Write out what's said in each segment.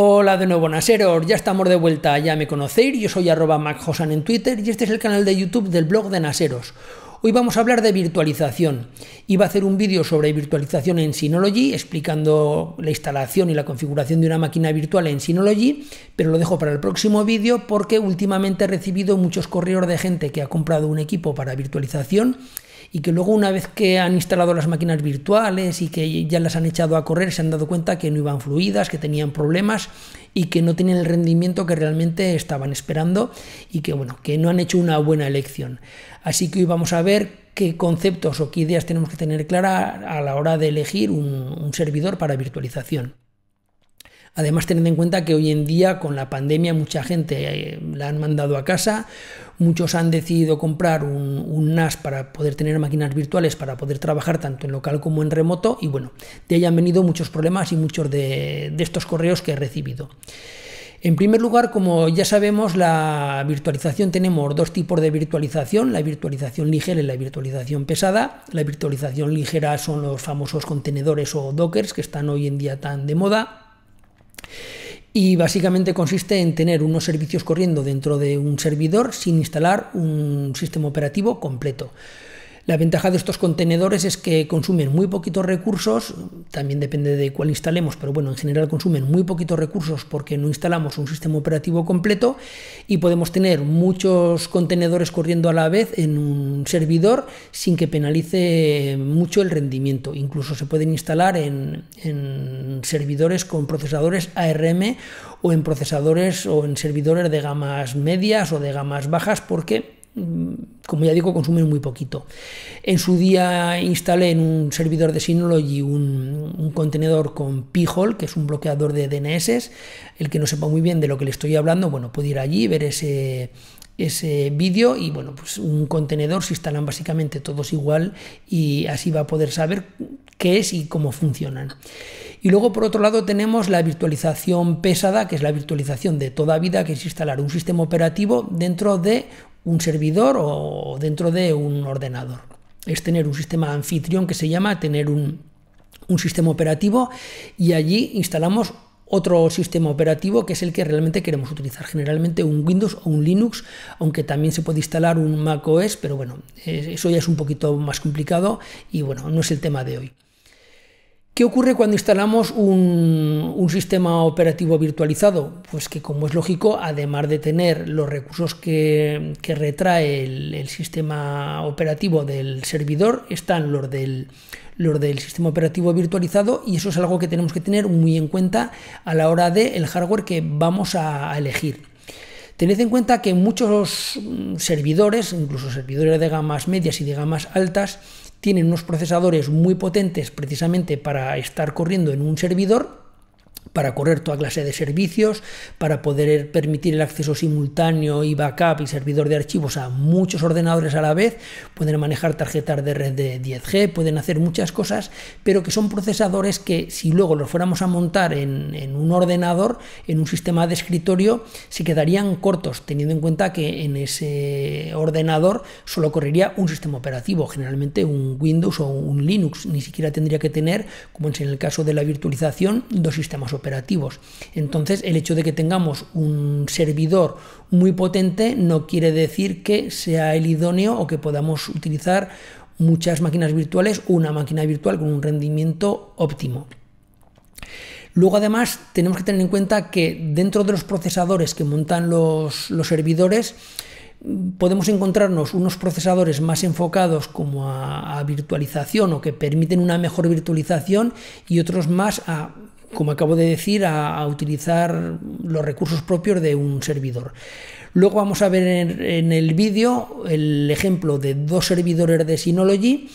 Hola de nuevo Naseros, ya estamos de vuelta, ya me conocéis, yo soy arroba MacHosan en Twitter y este es el canal de YouTube del blog de Naseros. Hoy vamos a hablar de virtualización. Iba a hacer un vídeo sobre virtualización en Synology, explicando la instalación y la configuración de una máquina virtual en Synology, pero lo dejo para el próximo vídeo porque últimamente he recibido muchos correos de gente que ha comprado un equipo para virtualización y que luego una vez que han instalado las máquinas virtuales y que ya las han echado a correr, se han dado cuenta que no iban fluidas, que tenían problemas y que no tenían el rendimiento que realmente estaban esperando y que bueno, que no han hecho una buena elección. Así que hoy vamos a ver qué conceptos o qué ideas tenemos que tener clara a la hora de elegir un servidor para virtualización. Además, teniendo en cuenta que hoy en día con la pandemia mucha gente eh, la han mandado a casa, muchos han decidido comprar un, NAS para poder tener máquinas virtuales, para poder trabajar tanto en local como en remoto y bueno, de ahí han venido muchos problemas y muchos de, de estos correos que he recibido. En primer lugar, como ya sabemos, la virtualización tenemos dos tipos de virtualización, la virtualización ligera y la virtualización pesada. La virtualización ligera son los famosos contenedores o dockers que están hoy en día tan de moda. Y básicamente consiste en tener unos servicios corriendo dentro de un servidor sin instalar un sistema operativo completo. La ventaja de estos contenedores es que consumen muy poquitos recursos, también depende de cuál instalemos, pero bueno, en general consumen muy poquitos recursos porque no instalamos un sistema operativo completo y podemos tener muchos contenedores corriendo a la vez en un servidor sin que penalice mucho el rendimiento. Incluso se pueden instalar en, servidores con procesadores ARM o en procesadores o en servidores de gamas medias o de gamas bajas porque Mm, como ya digo, consumen muy poquito. En su día instalé en un servidor de Synology un, un contenedor con P-Hole, que es un bloqueador de DNS. El que no sepa muy bien de lo que le estoy hablando, bueno, puede ir allí, ver ese, ese vídeo y bueno, pues un contenedor se instalan básicamente todos igual y así va a poder saber qué es y cómo funcionan. Y luego por otro lado tenemos la virtualización pesada, que es la virtualización de toda vida, que es instalar un sistema operativo dentro de un servidor o dentro de un ordenador. Es tener un sistema anfitrión que se llama, tener un, un sistema operativo y allí instalamos otro sistema operativo que es el que realmente queremos utilizar. Generalmente un Windows o un Linux, aunque también se puede instalar un Mac OS, pero bueno, eso ya es un poquito más complicado y bueno, no es el tema de hoy. ¿Qué ocurre cuando instalamos un, sistema operativo virtualizado? Pues que como es lógico, además de tener los recursos que, retrae el, sistema operativo del servidor, están los del, sistema operativo virtualizado y eso es algo que tenemos que tener muy en cuenta a la hora del hardware que vamos a elegir. Tened en cuenta que muchos mm, servidores, incluso servidores de gamas medias y de gamas altas, tienen unos procesadores muy potentes precisamente para estar corriendo en un servidor para correr toda clase de servicios, para poder permitir el acceso simultáneo y backup y servidor de archivos a muchos ordenadores a la vez, pueden manejar tarjetas de red de 10G, pueden hacer muchas cosas, pero que son procesadores que si luego los fuéramos a montar en, un ordenador, en un sistema de escritorio, se quedarían cortos, teniendo en cuenta que en ese ordenador solo correría un sistema operativo, generalmente un Windows o un Linux, ni siquiera tendría que tener, como es en el caso de la virtualización, dos sistemas operativos operativos. Entonces, el hecho de que tengamos un servidor muy potente no quiere decir que sea el idóneo o que podamos utilizar muchas máquinas virtuales o una máquina virtual con un rendimiento óptimo. Luego además tenemos que tener en cuenta que dentro de los procesadores que montan los, servidores podemos encontrarnos unos procesadores más enfocados como a, a, virtualización o que permiten una mejor virtualización y otros más a como acabo de decir, a, utilizar los recursos propios de un servidor. Luego vamos a ver en, en el vídeo el ejemplo de dos servidores de Synology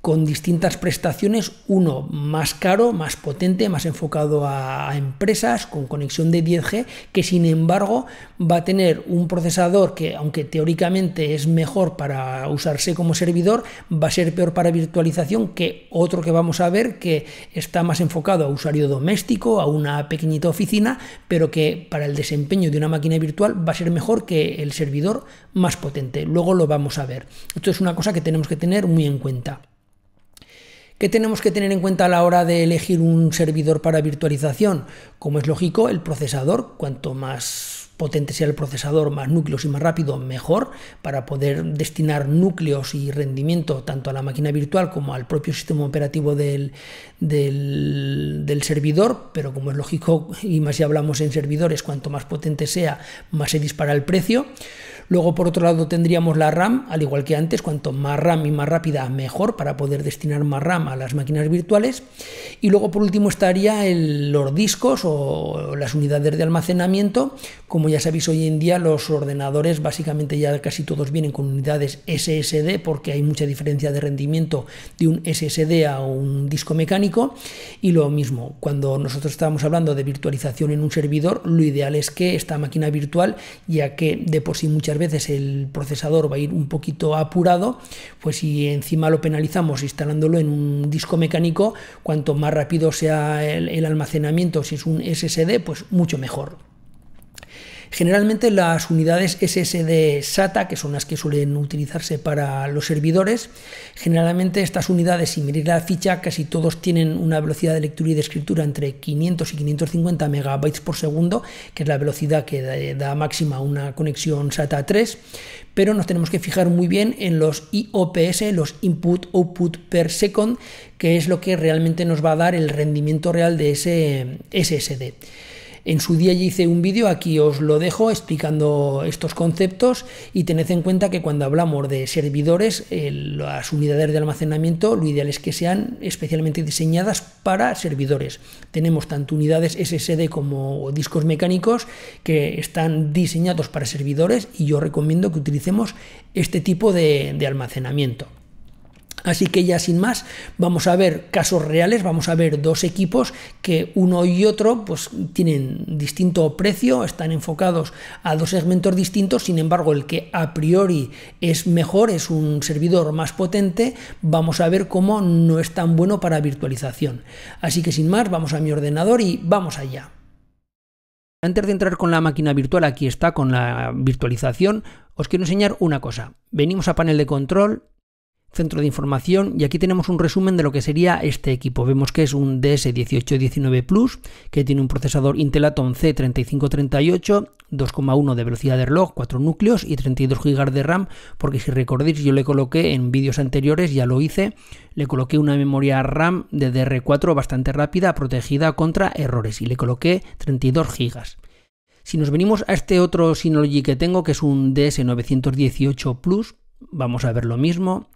con distintas prestaciones, uno más caro, más potente, más enfocado a, empresas, con conexión de 10G, que sin embargo va a tener un procesador que, aunque teóricamente es mejor para usarse como servidor, va a ser peor para virtualización que otro que vamos a ver que está más enfocado a usuario doméstico, a una pequeñita oficina, pero que para el desempeño de una máquina virtual va a ser mejor que el servidor más potente. Luego lo vamos a ver. Esto es una cosa que tenemos que tener muy en cuenta. ¿Qué tenemos que tener en cuenta a la hora de elegir un servidor para virtualización? Como es lógico, el procesador, cuanto más potente sea el procesador, más núcleos y más rápido, mejor, para poder destinar núcleos y rendimiento tanto a la máquina virtual como al propio sistema operativo del, del servidor, pero como es lógico, y más si hablamos en servidores, cuanto más potente sea, más se dispara el precio. Luego, por otro lado, tendríamos la RAM, al igual que antes, cuanto más RAM y más rápida, mejor para poder destinar más RAM a las máquinas virtuales. Y luego, por último, estaría el, los discos o las unidades de almacenamiento. Como ya sabéis, hoy en día los ordenadores básicamente ya casi todos vienen con unidades SSD porque hay mucha diferencia de rendimiento de un SSD a un disco mecánico. Y lo mismo, cuando nosotros estábamos hablando de virtualización en un servidor, lo ideal es que esta máquina virtual, ya que de por sí muchas veces el procesador va a ir un poquito apurado, pues si encima lo penalizamos instalándolo en un disco mecánico, cuanto más rápido sea el almacenamiento, si es un SSD, pues mucho mejor. Generalmente las unidades SSD SATA, que son las que suelen utilizarse para los servidores, generalmente estas unidades, si mirar la ficha, casi todos tienen una velocidad de lectura y de escritura entre 500 y 550 megabytes por segundo, que es la velocidad que da eh, máxima una conexión SATA 3, pero nos tenemos que fijar muy bien en los IOPS, los Input Output per Second, que es lo que realmente nos va a dar el rendimiento real de ese eh, SSD. En su día ya hice un vídeo, aquí os lo dejo explicando estos conceptos y tened en cuenta que cuando hablamos de servidores, las unidades de almacenamiento, lo ideal es que sean especialmente diseñadas para servidores. Tenemos tanto unidades SSD como discos mecánicos que están diseñados para servidores y yo recomiendo que utilicemos este tipo de almacenamiento. Así que ya sin más, vamos a ver casos reales, vamos a ver dos equipos que uno y otro pues tienen distinto precio, están enfocados a dos segmentos distintos, sin embargo el que a priori es mejor, es un servidor más potente, vamos a ver cómo no es tan bueno para virtualización. Así que sin más, vamos a mi ordenador y vamos allá. Antes de entrar con la máquina virtual, aquí está con la virtualización, os quiero enseñar una cosa. Venimos a panel de control, centro de información y aquí tenemos un resumen de lo que sería este equipo. Vemos que es un DS1819 Plus que tiene un procesador Intel Atom C3538, 2,1 de velocidad de reloj, 4 núcleos y 32 GB de RAM porque si recordéis yo le coloqué en vídeos anteriores, ya lo hice, le coloqué una memoria RAM de DR4 bastante rápida protegida contra errores y le coloqué 32 GB. Si nos venimos a este otro Synology que tengo, que es un DS918 Plus, vamos a ver lo mismo.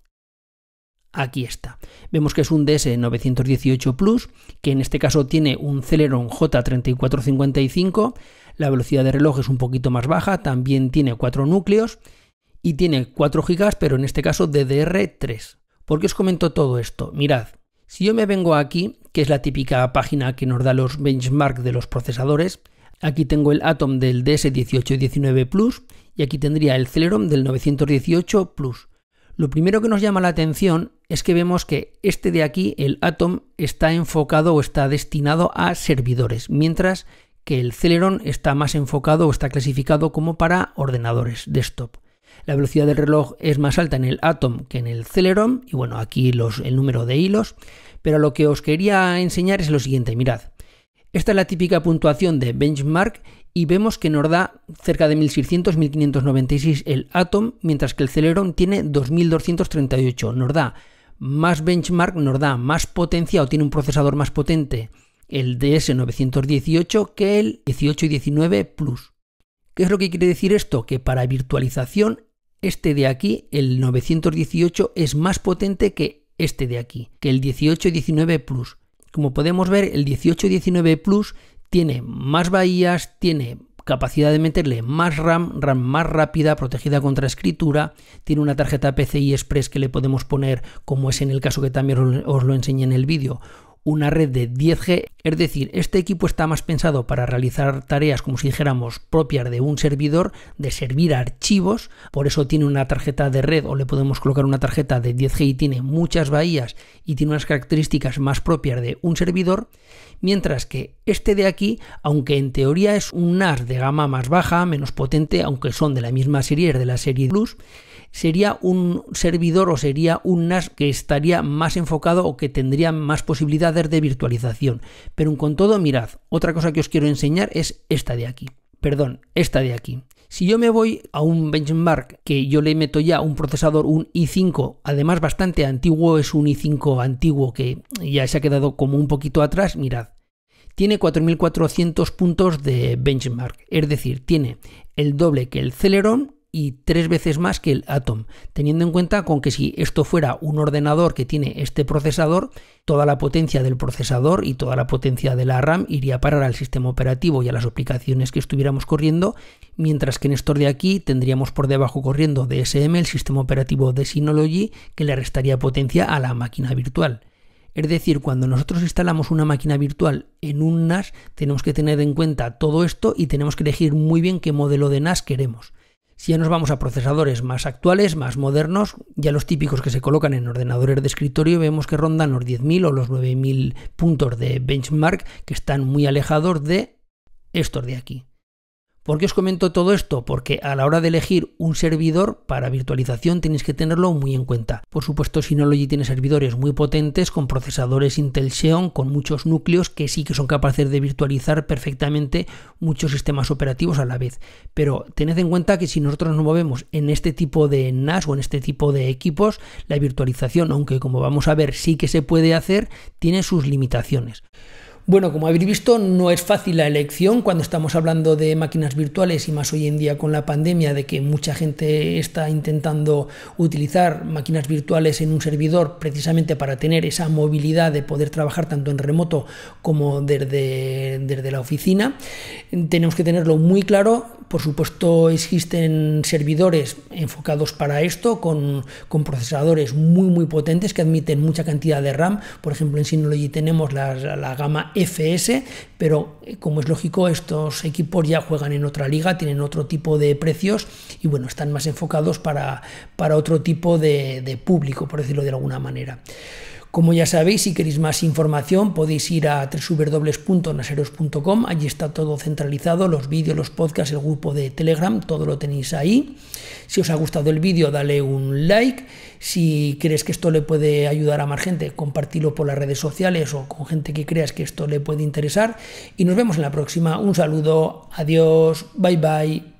Aquí está. Vemos que es un DS918 Plus, que en este caso tiene un Celeron J3455. La velocidad de reloj es un poquito más baja, también tiene cuatro núcleos y tiene 4 GB, pero en este caso DDR3. ¿Por qué os comento todo esto? Mirad, si yo me vengo aquí, que es la típica página que nos da los benchmarks de los procesadores, aquí tengo el Atom del DS1819 Plus y aquí tendría el Celeron del 918 Plus. Lo primero que nos llama la atención es que vemos que este de aquí, el Atom, está enfocado o está destinado a servidores, mientras que el Celeron está más enfocado o está clasificado como para ordenadores, desktop. La velocidad del reloj es más alta en el Atom que en el Celeron, y bueno, aquí los, el número de hilos, pero lo que os quería enseñar es lo siguiente, mirad. Esta es la típica puntuación de benchmark y vemos que nos da cerca de 1600, 1596 el Atom, mientras que el Celeron tiene 2238. Nos da más benchmark, nos da más potencia o tiene un procesador más potente el DS918 que el 18 y 19 Plus. ¿Qué es lo que quiere decir esto? Que para virtualización este de aquí, el 918, es más potente que este de aquí, que el 18 y 19 Plus. Como podemos ver, el 18 y 19 Plus tiene más bahías, tiene capacidad de meterle más RAM, RAM más rápida, protegida contra escritura, tiene una tarjeta PCI Express que le podemos poner, como es en el caso que también os lo enseñé en el vídeo, una red de 10G, es decir, este equipo está más pensado para realizar tareas como si dijéramos propias de un servidor, de servir archivos, por eso tiene una tarjeta de red o le podemos colocar una tarjeta de 10G y tiene muchas bahías y tiene unas características más propias de un servidor, mientras que este de aquí, aunque en teoría es un NAS de gama más baja, menos potente, aunque son de la misma serie, es de la serie Plus, sería un servidor o sería un NAS que estaría más enfocado o que tendría más posibilidades de virtualización. Pero con todo, mirad, otra cosa que os quiero enseñar es esta de aquí. Perdón, esta de aquí. Si yo me voy a un benchmark que yo le meto ya un procesador, un i5, además bastante antiguo, es un i5 antiguo que ya se ha quedado como un poquito atrás, mirad, tiene 4.400 puntos de benchmark, es decir, tiene el doble que el Celeron y tres veces más que el Atom, teniendo en cuenta con que si esto fuera un ordenador que tiene este procesador, toda la potencia del procesador y toda la potencia de la RAM iría a parar al sistema operativo y a las aplicaciones que estuviéramos corriendo, mientras que en esto de aquí tendríamos por debajo corriendo DSM, el sistema operativo de Synology, que le restaría potencia a la máquina virtual. Es decir, cuando nosotros instalamos una máquina virtual en un NAS, tenemos que tener en cuenta todo esto y tenemos que elegir muy bien qué modelo de NAS queremos. Si ya nos vamos a procesadores más actuales, más modernos, ya los típicos que se colocan en ordenadores de escritorio, vemos que rondan los 10.000 o los 9.000 puntos de benchmark que están muy alejados de estos de aquí. ¿Por qué os comento todo esto? Porque a la hora de elegir un servidor para virtualización tenéis que tenerlo muy en cuenta. Por supuesto, Synology tiene servidores muy potentes con procesadores Intel Xeon, con muchos núcleos que sí que son capaces de virtualizar perfectamente muchos sistemas operativos a la vez. Pero tened en cuenta que si nosotros nos movemos en este tipo de NAS o en este tipo de equipos, la virtualización, aunque como vamos a ver sí que se puede hacer, tiene sus limitaciones. Bueno, como habéis visto, no es fácil la elección cuando estamos hablando de máquinas virtuales y más hoy en día con la pandemia de que mucha gente está intentando utilizar máquinas virtuales en un servidor precisamente para tener esa movilidad de poder trabajar tanto en remoto como desde, desde la oficina. Tenemos que tenerlo muy claro. Por supuesto, existen servidores enfocados para esto con, procesadores muy, muy potentes que admiten mucha cantidad de RAM. Por ejemplo, en Synology tenemos la, la gama FS pero eh, como es lógico, estos equipos ya juegan en otra liga, tienen otro tipo de precios y bueno, están más enfocados para, para otro tipo de público, por decirlo de alguna manera. Como ya sabéis, si queréis más información podéis ir a www.naseros.com, allí está todo centralizado, los vídeos, los podcasts, el grupo de Telegram, todo lo tenéis ahí. Si os ha gustado el vídeo, dale un like. Si crees que esto le puede ayudar a más gente, compartilo por las redes sociales o con gente que creas que esto le puede interesar. Y nos vemos en la próxima. Un saludo, adiós, bye bye.